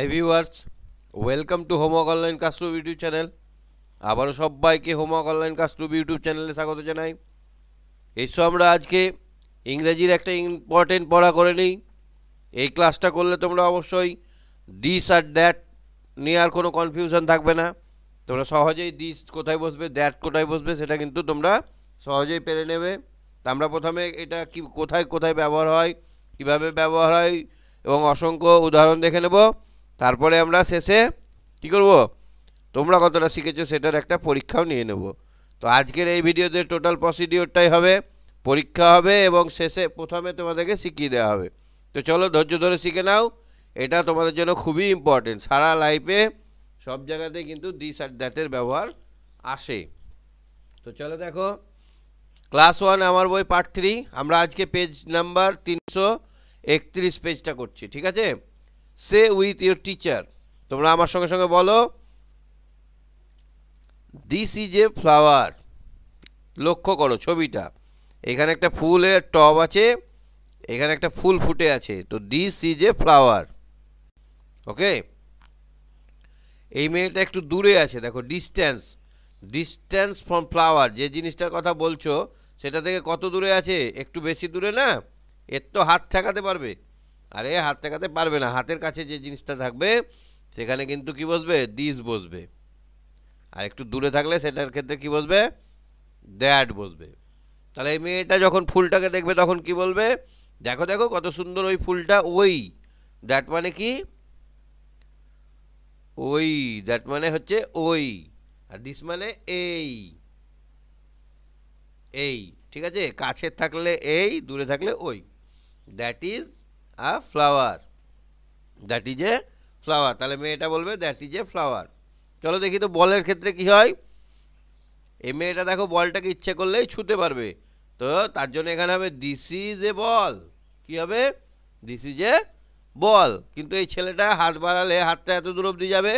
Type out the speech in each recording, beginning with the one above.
high viewers welcome to homework online কাস্টুব YouTube channel আবারও সবাইকে হোমওয়ার্ক অনলাইন কাস্টুব ইউটিউব চ্যানেলে স্বাগত জানাই এসো আমরা আজকে ইংরেজির একটা ইম্পর্টেন্ট পড়া করে নিই এই ক্লাসটা করলে তোমরা অবশ্যই দিস আর দ্যাট নিয়ে আর কোনো কনফিউশন থাকবে না তোমরা সহজেই দিস কোথায় বসবে দ্যাট কোথায় বসবে সেটা কিন্তু তোমরা সহজেই পেরে নেবে তা আমরা প্রথমে এটা কী কোথায় কোথায় ব্যবহার হয় কীভাবে ব্যবহার হয় এবং অসংখ্য উদাহরণ দেখে নেব তারপরে আমরা শেষে কি করব তোমরা কতটা শিখেছো সেটার একটা পরীক্ষাও নিয়ে নেব তো আজকের এই ভিডিওতে টোটাল প্রসিডিওরটাই হবে পরীক্ষা হবে এবং শেষে প্রথমে তোমাদেরকে শিখিয়ে দেওয়া হবে তো চলো ধৈর্য ধরে শিখে নাও এটা তোমাদের জন্য খুবই ইম্পর্টেন্ট সারা লাইফে সব জায়গাতে কিন্তু দিস আর দ্যাটের ব্যবহার আসে তো চলো দেখো ক্লাস ওয়ান আমার বই পার্ট থ্রি আমরা আজকে পেজ নাম্বার তিনশো একত্রিশ পেজটা করছি ঠিক আছে সে উইথ ইউর টিচার তোমরা আমার সঙ্গে সঙ্গে বলো দিস ইজ এ ফ্লাওয়ার লক্ষ্য করো ছবিটা এখানে একটা ফুলের টব আছে এখানে একটা ফুল ফুটে আছে তো this is a flower okay এই মেয়েটা একটু দূরে আছে দেখো ডিস্ট্যান্স ডিস্ট্যান্স ফ্রম ফ্লাওয়ার যে জিনিসটার কথা বলছো সেটা থেকে কত দূরে আছে একটু বেশি দূরে না এর তো হাত ঠেকাতে পারবে আর এ হাত টেকাতে পারবে না হাতের কাছে যে জিনিসটা থাকবে সেখানে কিন্তু কি বসবে দিস বসবে আর একটু দূরে থাকলে সেটার ক্ষেত্রে কি বসবে দ্যাট বসবে তাহলে এই মেয়েটা যখন ফুলটাকে দেখবে তখন কি বলবে দেখো দেখো কত সুন্দর ওই ফুলটা ওই দ্যাট মানে কি ওই দ্যাট মানে হচ্ছে ওই আর দিস মানে এই এই ঠিক আছে কাছে থাকলে এই দূরে থাকলে ওই that is a flower that is a flower তাহলে মেয়েটা বলবে দ্যাট ইজ এ ফ্লাওয়ার চলো দেখি তো বলের ক্ষেত্রে কি হয় এই মেয়েটা দেখো বলটাকে ইচ্ছে করলেই ছুতে পারবে তো তার জন্য এখানে হবে দিস ইজ এ বল কি হবে দিস ইজ এ বল কিন্তু এই ছেলেটা হাত বাড়ালে হাতটা এত দূর অব্দি যাবে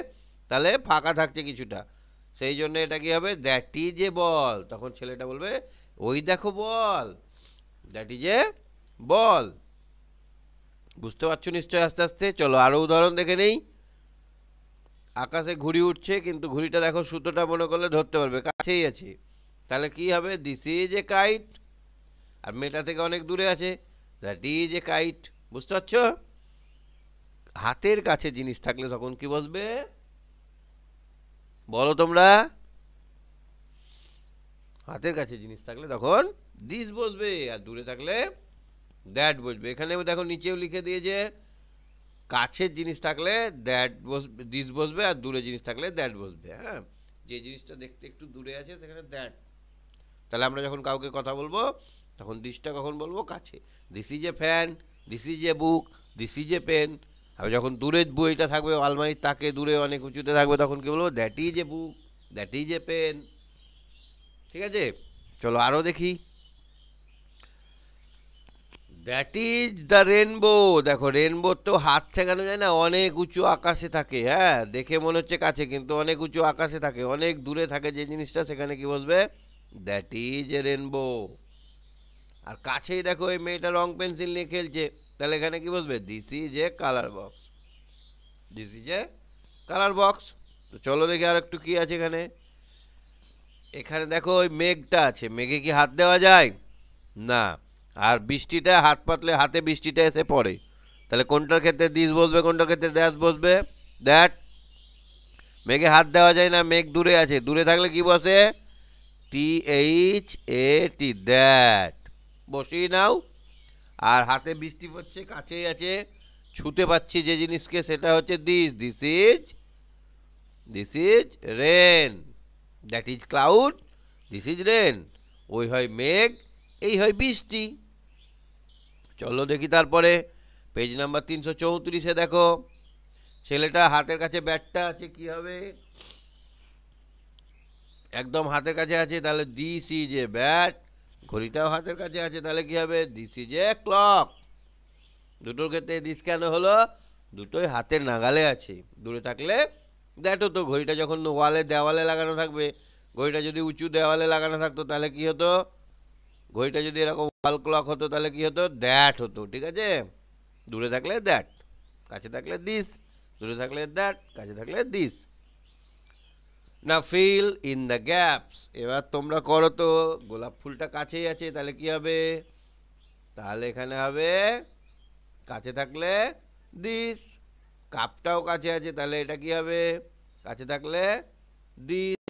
তাহলে ফাঁকা থাকছে কিছুটা সেই জন্য এটা কি হবে দ্যাট ইজ এ বল তখন ছেলেটা বলবে ওই দেখো বল দ্যাট ইজ এ বল বুঝতে পারছো নিশ্চয় আস্তে আস্তে চলো আরও উদাহরণ দেখে নেই আকাশে ঘুড়ি উঠছে কিন্তু ঘুড়িটা দেখো সুতোটা মনে করলে ধরতে পারবে কাছেই আছে তাহলে কি হবে দিস ইজ এ কাইট আর মেয়েটা থেকে অনেক দূরে আছে দ্যাট ইজ এ কাইট বুঝতে পারছো হাতের কাছে জিনিস থাকলে তখন কি বসবে বলো তোমরা হাতের কাছে জিনিস থাকলে তখন দিস বসবে আর দূরে থাকলে দ্যাট বসবে এখানে দেখো নিচেও লিখে দিয়েছে কাছের জিনিস থাকলে দ্যাট বসবে দিস বসবে আর দূরে জিনিস থাকলে দ্যাট বসবে হ্যাঁ যে জিনিসটা দেখতে একটু দূরে আছে সেখানে দ্যাট তাহলে আমরা যখন কাউকে কথা বলবো তখন দিসটা কখন বলবো কাছে this is a fan this is a book this is a pen আর যখন দূরের বইটা থাকবে আলমারির তাকে দূরে অনেক উঁচুতে থাকবে তখন কী বলবো that is a book that is a pen ঠিক আছে চলো আরও দেখি দ্যাট ইজ দ্য রেনবো দেখো রেনবো তো হাত ঠেকানো যায় না অনেক উঁচু আকাশে থাকে হ্যাঁ দেখে মনে হচ্ছে কাছে কিন্তু অনেক উঁচু আকাশে থাকে অনেক দূরে থাকে যে জিনিসটা সেখানে কি বসবে দ্যাট ইজ এ রেনবো আর কাছেই দেখো এই মেয়েটা রং পেন্সিল নিয়ে খেলছে তাহলে এখানে কি বসবে this is a colour box this is a colour box তো চলো দেখি আর একটু কী আছে এখানে এখানে দেখো ওই মেঘটা আছে মেঘে কি হাত দেওয়া যায় না আর বৃষ্টিটা হাত পাতলে হাতে বৃষ্টিটা এসে পড়ে তাহলে কোনটার ক্ষেত্রে দিস বসবে কোনটার ক্ষেত্রে দ্যাশ বসবে দ্যাট মেঘে হাত দেওয়া যায় না মেঘ দূরে আছে দূরে থাকলে কি বসে T H A T that বসিয়ে নাও আর হাতে বৃষ্টি পড়ছে কাছেই আছে ছুতে পাচ্ছি যে জিনিসকে সেটা হচ্ছে this this is this is rain that is cloud this is rain ওই হয় মেঘ এই হয় বৃষ্টি চলো দেখি তারপরে পেজ নাম্বার তিনশো চৌত্রিশে দেখো ছেলেটা হাতের কাছে ব্যাটটা আছে কি হবে একদম হাতের কাছে আছে তাহলে দিস যে ব্যাট ঘড়িটাও হাতের কাছে আছে তাহলে কি হবে দিস যে ক্লক দুটোর ক্ষেত্রে দিস কেন হলো দুটোই হাতের নাগালে আছে দূরে থাকলে দেখো তো ঘড়িটা যখন ওয়ালে দেওয়ালে লাগানো থাকবে ঘড়িটা যদি উঁচু দেওয়ালে লাগানো থাকতো তাহলে কি হতো ঘড়িটা যদি এরকম ওয়াল ক্লক হতো তাহলে কী হতো দ্যাট হতো ঠিক আছে দূরে থাকলে দ্যাট কাছে থাকলে দিস দূরে থাকলে দ্যাট কাছে থাকলে দিস না ফিল ইন দ্য গ্যাপস এবার তোমরা করো তো গোলাপ ফুলটা কাছেই আছে তাহলে কি হবে তাহলে এখানে হবে কাছে থাকলে দিস কাপটাও কাছে আছে তাহলে এটা কি হবে কাছে থাকলে দিস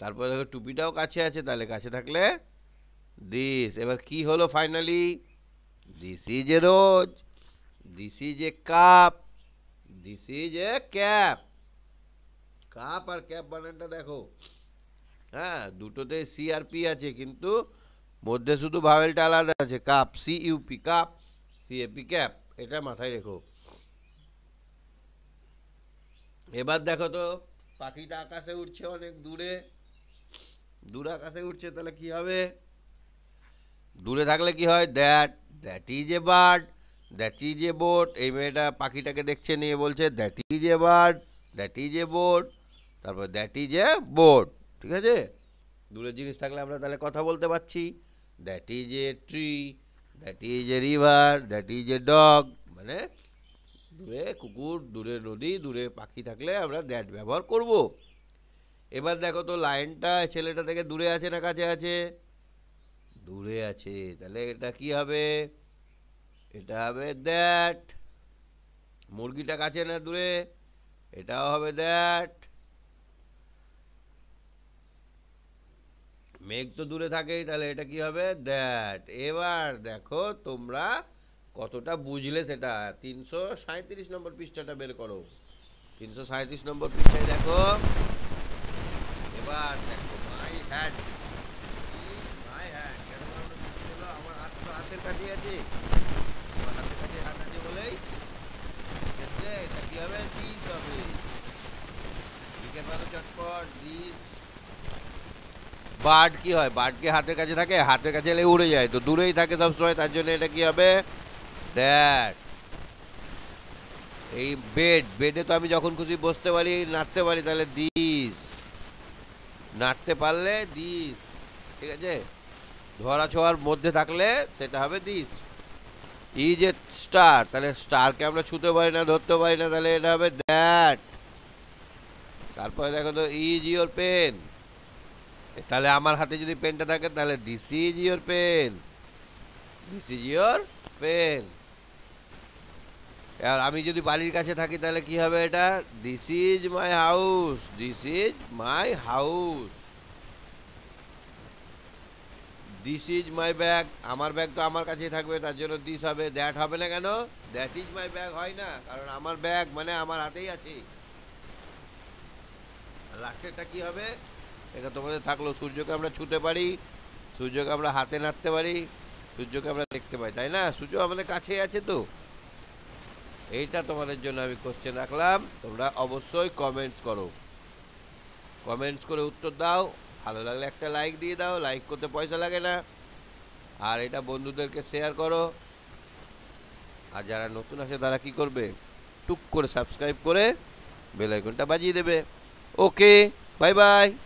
তারপর দেখো টুপিটাও কাছে আছে তাহলে কাছে থাকলে দিস এবার কি হলো finally this is a rose this is a cup this is a cap cup আর ক্যাপ বানানটা দেখো হ্যাঁ দুটোতে পি আছে কিন্তু মধ্যে শুধু ভাবেলটা আলাদা আছে cup C U P cup C P cap এটা মাথায় রেখো এবার দেখো তো পাখিটা আকাশে উঠছে অনেক দূরে দূর আকাশে উঠছে তাহলে কি হবে দূরে থাকলে কি হয় that that is a bird that is a boat এই মেয়েটা পাখিটাকে দেখছে নিয়ে বলছে that is a bird that is a boat তারপর দ্যাট ইজ এ বোট ঠিক আছে দূরের জিনিস থাকলে আমরা তাহলে কথা বলতে পারছি that is a tree that is a river that is a dog মানে দূরে কুকুর দূরে নদী দূরে পাখি থাকলে আমরা দ্যাট ব্যবহার করব এবার দেখো তো লাইনটা ছেলেটা থেকে দূরে আছে না কাছে আছে দূরে আছে তাহলে এটা কি হবে এটা হবে দ্যাট মুরগিটা কাছে না দূরে এটাও হবে দ্যাট মেঘ তো দূরে থাকেই তাহলে এটা কি হবে দ্যাট এবার দেখো তোমরা কতটা বুঝলে সেটা তিনশো সাঁত্রিশ নম্বর পৃষ্ঠাটা বের করো তিনশো সাঁত্রিশ নম্বর পৃষ্ঠায় দেখো এবার দেখো মাই হ্যাট হাতের কাছে আছে হাতের কাছে হাত আছে বলেই এটা হবে হবে পারো চটপট বার্ড কি হয় কি হাতের কাছে থাকে হাতের কাছে এলে উড়ে যায় তো দূরেই থাকে সবসময় তার জন্য এটা কি হবে ড্যাট এই বেড বেডে তো আমি যখন খুশি বসতে পারি নাড়তে পারি তাহলে দিস নাড়তে পারলে দিস ঠিক আছে ছোয়ার মধ্যে থাকলে সেটা হবে দিস ইজ এ স্টার তাহলে স্টারকে আমরা ছুতে পারি না ধরতে পারি না তাহলে এটা হবে দ্যাট তারপরে দেখো তো ইজ ইয়োর পেন তাহলে আমার হাতে যদি পেনটা থাকে তাহলে this is your pen this is your pen আর আমি যদি বাড়ির কাছে থাকি তাহলে কি হবে এটা this is my house this is my house this is my bag আমার ব্যাগ তো আমার কাছেই থাকবে তার জন্য দিস হবে দ্যাট হবে না কেন দ্যাট ইজ মাই ব্যাগ হয় না কারণ আমার ব্যাগ মানে আমার হাতেই আছে লাস্টেরটা কি হবে এটা তোমাদের থাকলো সূর্যকে আমরা ছুটে পারি সূর্যকে আমরা হাতে নাড়তে পারি সূর্যকে আমরা দেখতে পাই তাই না সূর্য আমাদের কাছেই আছে তো এইটা তোমাদের জন্য আমি কোশ্চেন রাখলাম তোমরা অবশ্যই কমেন্টস করো কমেন্টস করে উত্তর দাও ভালো লাগলে একটা লাইক দিয়ে দাও লাইক করতে পয়সা লাগে না আর এটা বন্ধুদেরকে শেয়ার করো আর যারা নতুন আসে তারা কি করবে টুক করে সাবস্ক্রাইব করে বেলাইকনটা বাজিয়ে দেবে ওকে বাই বাই